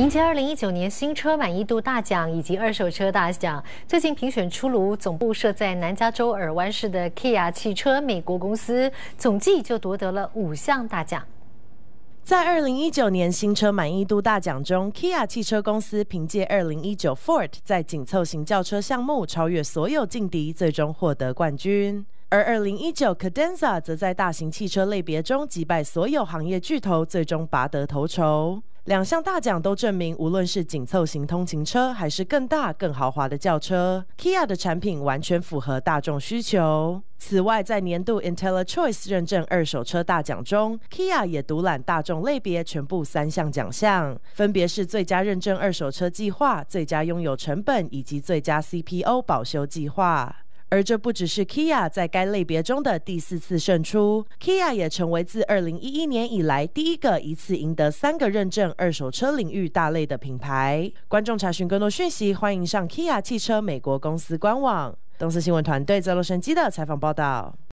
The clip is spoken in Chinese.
迎接二零一九年新车满意度大奖以及二手车大奖，最近评选出炉。总部设在南加州尔湾市的 Kia 汽车美国公司，总计就夺得了五项大奖。在二零一九年新车满意度大奖中，k i a 汽车公司凭借二零一九 f o r d 在紧凑型轿车项目超越所有劲敌，最终获得冠军。而二零一九 Cadenza 则在大型汽车类别中击败所有行业巨头，最终拔得头筹。两项大奖都证明，无论是紧凑型通勤车还是更大、更豪华的轿车，i a 的产品完全符合大众需求。此外，在年度 IntelliChoice 认证二手车大奖中，k i a 也独揽大众类别全部三项奖项，分别是最佳认证二手车计划、最佳拥有成本以及最佳 CPO 保修计划。而这不只是 Kia 在该类别中的第四次胜出，k i a 也成为自二零一一年以来第一个一次赢得三个认证二手车领域大类的品牌。观众查询更多讯息，欢迎上 Kia 汽车美国公司官网。东森新闻团队在洛杉矶的采访报道。